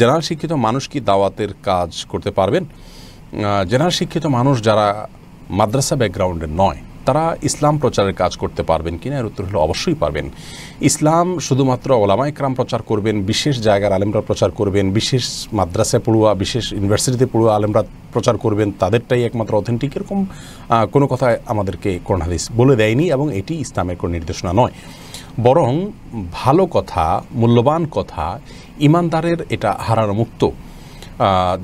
general শিক্ষিত মানুষ কি দাওয়াতের কাজ করতে পারবেন জেনারেল শিক্ষিত মানুষ যারা মাদ্রাসা ব্যাকগ্রাউন্ডে নয় তারা ইসলাম প্রচারের কাজ করতে পারবেন কিনা এর উত্তর হলো অবশ্যই পারবেন ইসলাম শুধুমাত্র ওলামা ইকরাম প্রচার করবেন বিশেষ জায়গার আলেমরা প্রচার করবেন বিশেষ মাদ্রাসায় পড়ুয়া বিশেষ ইউনিভার্সিটিতে পড়ুয়া আলেমরা প্রচার করবেন তাদেরটাই একমাত্র অথেন্টিক এরকম কোনো কথা আমাদেরকে কর্ণাদেশ বলে দেয়নি এবং এটি ইসলামের কোনো নির্দেশনা নয় বরং ভালো কথা মূল্যবান কথা ইমানদারের এটা হারানো মুক্ত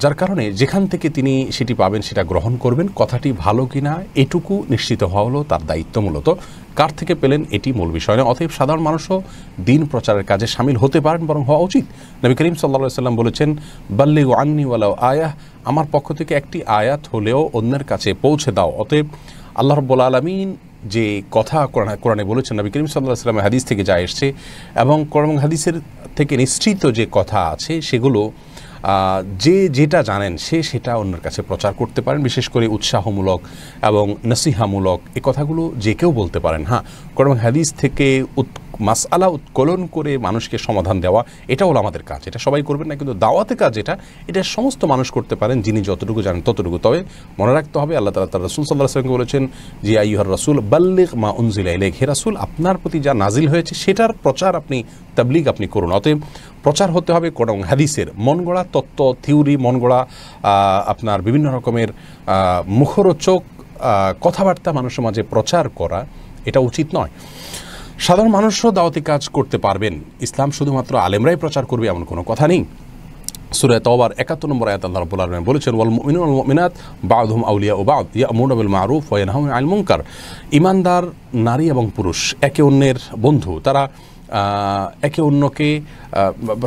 যার কারণে যেখান থেকে তিনি সেটি পাবেন সেটা গ্রহণ করবেন কথাটি ভালো কিনা এটুকু নিশ্চিত হওয়া হলো তার দায়িত্ব মূলত কার থেকে পেলেন এটি মূল বিষয় নয় অতএব সাধারণ মানুষও দিন প্রচারের কাজে সামিল হতে পারেন বরং হওয়া উচিত নবী করিম সাল্লা সাল্লাম বলেছেন বাল্লি ও আন্নি আয়াহ আমার পক্ষ থেকে একটি আয়াত হলেও অন্যের কাছে পৌঁছে দাও অতএব আল্লাহ রব্বুল আলমিন যে কথা কোরআনে বলেছেন নবী করিম সাল্লাহ সাল্লামের হাদিস থেকে যা এসছে এবং করম হাদিসের থেকে নিশ্চিত যে কথা আছে সেগুলো যে যেটা জানেন সে সেটা অন্যের কাছে প্রচার করতে পারেন বিশেষ করে উৎসাহমূলক এবং নসিহামূলক এ কথাগুলো যে কেউ বলতে পারেন হ্যাঁ কারণ হাদিস থেকে আলা উৎকলন করে মানুষকে সমাধান দেওয়া এটা হলো আমাদের কাজ এটা সবাই করবেন না কিন্তু দাওয়াতে কাজ এটা এটা সমস্ত মানুষ করতে পারেন যিনি যতটুকু জানেন ততটুকু তবে মনে রাখতে হবে আল্লাহ তালা তার রসুল সাল্লাহ সালামকে বলেছেন যে আইহর রসুল বাল্লিক মা উনজিলা ইলেক হে রাসুল আপনার প্রতি যা নাজিল হয়েছে সেটার প্রচার আপনি তাবলিগ আপনি করুন অতএব প্রচার হতে হবে কোরআন হাদিসের মনগড়া তত্ত্ব থিওরি মনগড়া আপনার বিভিন্ন রকমের মুখরোচক কথাবার্তা মানুষের মাঝে প্রচার করা এটা উচিত নয় সাধারণ মানুষও দাওয়াতি কাজ করতে পারবেন ইসলাম শুধুমাত্র আলেমরাই প্রচার করবে এমন কোনো কথা নেই সুরায় তওবার একাত্তর নম্বর আয়াত আল্লাহ রাব্বুল আলামিন বলেছেন ওয়াল মুমিনুন ওয়াল মুমিনাত বা'দুহুম আউলিয়া ও বা'দ ইয়ামুরুনা বিল মারুফ ওয়া ইয়ানহাউনা আনিল মুনকার ঈমানদার নারী এবং পুরুষ একে অন্যের বন্ধু তারা একে অন্যকে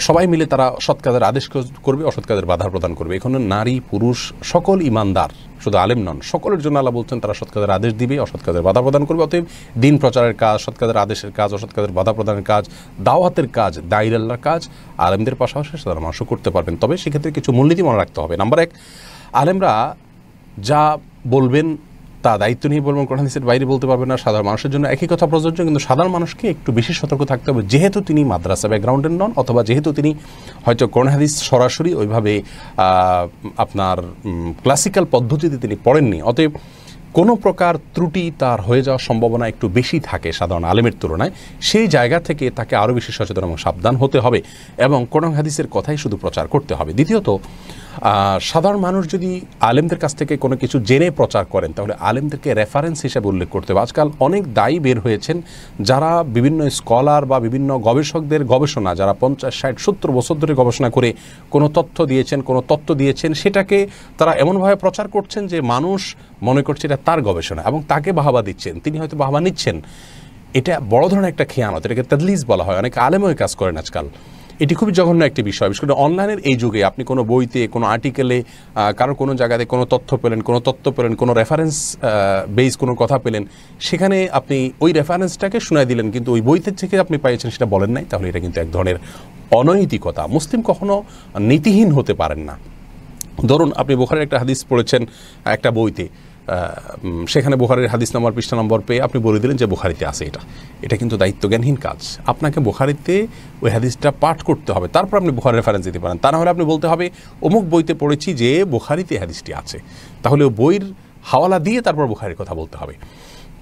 সবাই মিলে তারা সৎ কাজের আদেশ করবে অসৎ কাজের বাধা প্রদান করবে এখানে নারী পুরুষ সকল ইমানদার শুধু আলেম নন সকলের জন্য আল্লাহ বলছেন তারা সৎ কাজের আদেশ দিবে অসৎ কাজের বাধা প্রদান করবে অতএব দিন প্রচারের কাজ সৎ কাজের আদেশের কাজ অসৎ কাজের বাধা প্রদানের কাজ দাওয়াতের কাজ দায়ের আল্লাহর কাজ আলেমদের পাশাপাশি সাধারণ মানুষও করতে পারবেন তবে সেক্ষেত্রে কিছু মূলনীতি মনে রাখতে হবে নাম্বার এক আলেমরা যা বলবেন তা দায়িত্ব নিয়ে বলবেন কোরআন হাদিসের বাইরে বলতে পারবেন না সাধারণ মানুষের জন্য একই কথা প্রযোজ্য কিন্তু সাধারণ মানুষকে একটু বেশি সতর্ক থাকতে হবে যেহেতু তিনি মাদ্রাসা ব্যাকগ্রাউন্ডের নন অথবা যেহেতু তিনি হয়তো কোরআন হাদিস সরাসরি ওইভাবে আপনার ক্লাসিক্যাল পদ্ধতিতে তিনি পড়েননি অতএব কোনো প্রকার ত্রুটি তার হয়ে যাওয়ার সম্ভাবনা একটু বেশি থাকে সাধারণ আলেমের তুলনায় সেই জায়গা থেকে তাকে আরও বেশি সচেতন এবং সাবধান হতে হবে এবং কোরআন হাদিসের কথাই শুধু প্রচার করতে হবে দ্বিতীয়ত সাধারণ মানুষ যদি আলেমদের কাছ থেকে কোনো কিছু জেনে প্রচার করেন তাহলে আলেমদেরকে রেফারেন্স হিসেবে উল্লেখ করতে হবে আজকাল অনেক দায়ী বের হয়েছেন যারা বিভিন্ন স্কলার বা বিভিন্ন গবেষকদের গবেষণা যারা পঞ্চাশ ষাট সত্তর বছর ধরে গবেষণা করে কোনো তথ্য দিয়েছেন কোনো তত্ত্ব দিয়েছেন সেটাকে তারা এমনভাবে প্রচার করছেন যে মানুষ মনে করছে এটা তার গবেষণা এবং তাকে বাহাবা দিচ্ছেন তিনি হয়তো বাহাবা নিচ্ছেন এটা বড় ধরনের একটা খেয়ানত এটাকে তদলিজ বলা হয় অনেক আলেমও কাজ করেন আজকাল এটি খুবই জঘন্য একটি বিষয় বিশেষ করে অনলাইনের এই যুগে আপনি কোনো বইতে কোনো আর্টিকেলে কারো কোনো জায়গাতে কোনো তথ্য পেলেন কোনো তথ্য পেলেন কোনো রেফারেন্স বেস কোনো কথা পেলেন সেখানে আপনি ওই রেফারেন্সটাকে শুনাই দিলেন কিন্তু ওই বইতে থেকে আপনি পাইয়েছেন সেটা বলেন নাই তাহলে এটা কিন্তু এক ধরনের অনৈতিকতা মুসলিম কখনো নীতিহীন হতে পারেন না ধরুন আপনি বোখারের একটা হাদিস পড়েছেন একটা বইতে সেখানে বুখারির হাদিস নাম্বার পৃষ্ঠা নম্বর পেয়ে আপনি বলে দিলেন যে বুখারিতে আছে এটা এটা কিন্তু দায়িত্বজ্ঞানহীন কাজ আপনাকে বুখারিতে ওই হাদিসটা পাঠ করতে হবে তারপর আপনি বুখারের রেফারেন্স দিতে পারেন তা না হলে আপনি বলতে হবে অমুক বইতে পড়েছি যে বুখারিতে হাদিসটি আছে তাহলে বইয়ের হাওয়ালা দিয়ে তারপর বুখারির কথা বলতে হবে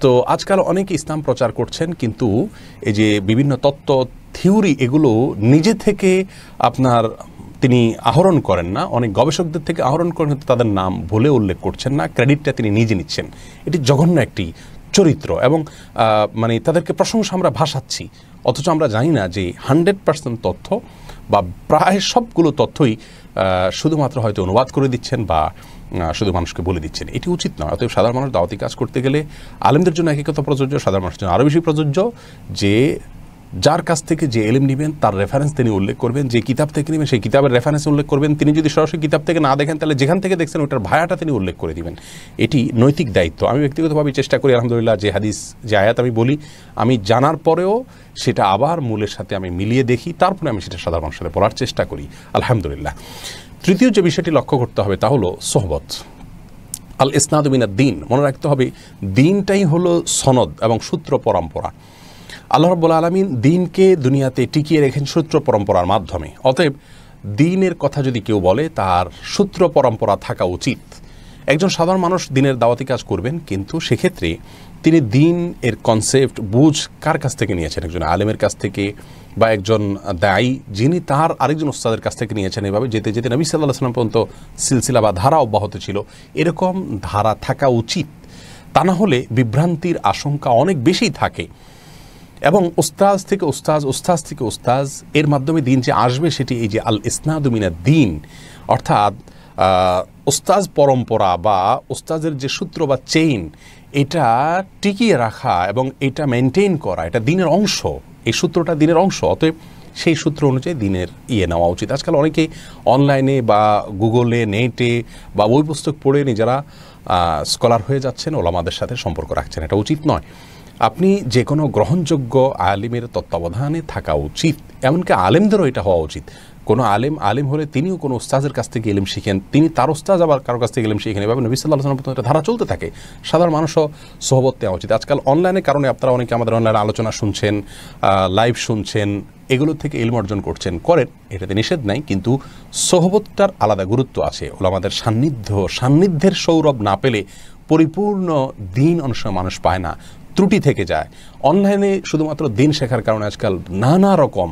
তো আজকাল অনেকে ইসলাম প্রচার করছেন কিন্তু এই যে বিভিন্ন তত্ত্ব থিওরি এগুলো নিজে থেকে আপনার তিনি আহরণ করেন না অনেক গবেষকদের থেকে আহরণ করেন হয়তো তাদের নাম ভুলে উল্লেখ করছেন না ক্রেডিটটা তিনি নিজে নিচ্ছেন এটি জঘন্য একটি চরিত্র এবং মানে তাদেরকে প্রশংসা আমরা ভাসাচ্ছি অথচ আমরা জানি না যে হান্ড্রেড পার্সেন্ট তথ্য বা প্রায় সবগুলো তথ্যই শুধুমাত্র হয়তো অনুবাদ করে দিচ্ছেন বা শুধু মানুষকে বলে দিচ্ছেন এটি উচিত নয় অতএব সাধারণ মানুষ দাওয়াতি কাজ করতে গেলে আলেমদের জন্য একই কথা প্রযোজ্য সাধারণ মানুষের জন্য আরও বেশি প্রযোজ্য যে যার কাছ থেকে যে এলিম নেবেন তার রেফারেন্স তিনি উল্লেখ করবেন যে কিতাব থেকে নেবেন সেই কিতাবের রেফারেন্স উল্লেখ করবেন তিনি যদি সরাসরি কিতাব থেকে না দেখেন তাহলে যেখান থেকে দেখছেন ওটার ভায়াটা তিনি উল্লেখ করে দিবেন এটি নৈতিক দায়িত্ব আমি ব্যক্তিগতভাবে চেষ্টা করি আলহামদুলিল্লাহ যে হাদিস যে আয়াত আমি বলি আমি জানার পরেও সেটা আবার মূলের সাথে আমি মিলিয়ে দেখি তারপরে আমি সেটা সাধারণ মানুষের পড়ার চেষ্টা করি আলহামদুলিল্লাহ তৃতীয় যে বিষয়টি লক্ষ্য করতে হবে তা হলো সোহবত আল ইসনাদমিনা দিন মনে রাখতে হবে দিনটাই হলো সনদ এবং সূত্র পরম্পরা আল্লাহ রব্বুল আলমিন দিনকে দুনিয়াতে টিকিয়ে রেখেন সূত্র পরম্পরার মাধ্যমে অতএব দিনের কথা যদি কেউ বলে তার সূত্র পরম্পরা থাকা উচিত একজন সাধারণ মানুষ দিনের দাওয়াতি কাজ করবেন কিন্তু সেক্ষেত্রে তিনি দিন এর কনসেপ্ট বুঝ কার কাছ থেকে নিয়েছেন একজন আলেমের কাছ থেকে বা একজন দায়ী যিনি তার আরেকজন ওস্তাদের কাছ থেকে নিয়েছেন এভাবে যেতে যেতে নবী সাল্লাহ সাল্লাম পর্যন্ত সিলসিলা বা ধারা অব্যাহত ছিল এরকম ধারা থাকা উচিত তা না হলে বিভ্রান্তির আশঙ্কা অনেক বেশি থাকে এবং উস্তাজ থেকে উস্তাজ উস্তাজ থেকে উস্তাজ এর মাধ্যমে দিন যে আসবে সেটি এই যে আল ইসনাদুমিনা দিন অর্থাৎ উস্তাজ পরম্পরা বা উস্তাজের যে সূত্র বা চেইন এটা টিকিয়ে রাখা এবং এটা মেনটেন করা এটা দিনের অংশ এই সূত্রটা দিনের অংশ অতএব সেই সূত্র অনুযায়ী দিনের ইয়ে নেওয়া উচিত আজকাল অনেকে অনলাইনে বা গুগলে নেটে বা বই পুস্তক পড়ে নিজেরা স্কলার হয়ে যাচ্ছেন ওলামাদের সাথে সম্পর্ক রাখছেন এটা উচিত নয় আপনি যে কোনো গ্রহণযোগ্য আলিমের তত্ত্বাবধানে থাকা উচিত এমনকি আলেমদেরও এটা হওয়া উচিত কোনো আলেম আলেম হলে তিনিও কোনো ওস্তাজের কাছ থেকে এলিম শিখেন তিনি তার ওস্তাজ আবার কারোর কাছ থেকে এলিম শিখেন এভাবে নবী সাল্লাহ আসলাম একটা ধারা চলতে থাকে সাধারণ মানুষও সহবত দেওয়া উচিত আজকাল অনলাইনের কারণে আপনারা অনেকে আমাদের অনলাইনে আলোচনা শুনছেন লাইভ শুনছেন এগুলো থেকে এলম অর্জন করছেন করেন এটাতে নিষেধ নাই কিন্তু সহবতটার আলাদা গুরুত্ব আছে আমাদের সান্নিধ্য সান্নিধ্যের সৌরভ না পেলে পরিপূর্ণ দিন অনুসারে মানুষ পায় না ত্রুটি থেকে যায় অনলাইনে শুধুমাত্র দিন শেখার কারণে আজকাল নানা রকম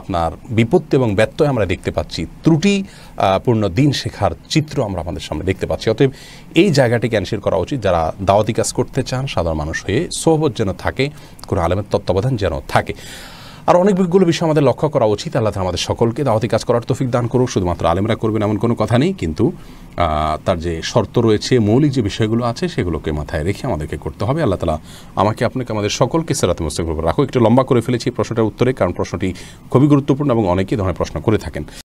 আপনার বিপত্তি এবং ব্যত্যয় আমরা দেখতে পাচ্ছি ত্রুটি পূর্ণ দিন শেখার চিত্র আমরা আমাদের সামনে দেখতে পাচ্ছি অতএব এই জায়গাটি ক্যান্সেল করা উচিত যারা দাওয়াতি কাজ করতে চান সাধারণ মানুষ হয়ে সোহবত যেন থাকে কোনো আলেমের তত্ত্বাবধান যেন থাকে আর অনেকগুলো বিষয় আমাদের লক্ষ্য করা উচিত আল্লাহ আমাদের সকলকে দাওয়াতি কাজ করার তৌফিক দান করুক শুধুমাত্র আলেমরা করবেন এমন কোনো কথা নেই কিন্তু তার যে শর্ত রয়েছে মৌলিক যে বিষয়গুলো আছে সেগুলোকে মাথায় রেখে আমাদেরকে করতে হবে আল্লাহ তালা আমাকে আপনাকে আমাদের সকলকে সেরাতে মস্তক রাখো একটু লম্বা করে ফেলেছি প্রশ্নটার উত্তরে কারণ প্রশ্নটি খুবই গুরুত্বপূর্ণ এবং অনেকেই ধরনের প্রশ্ন করে থাকেন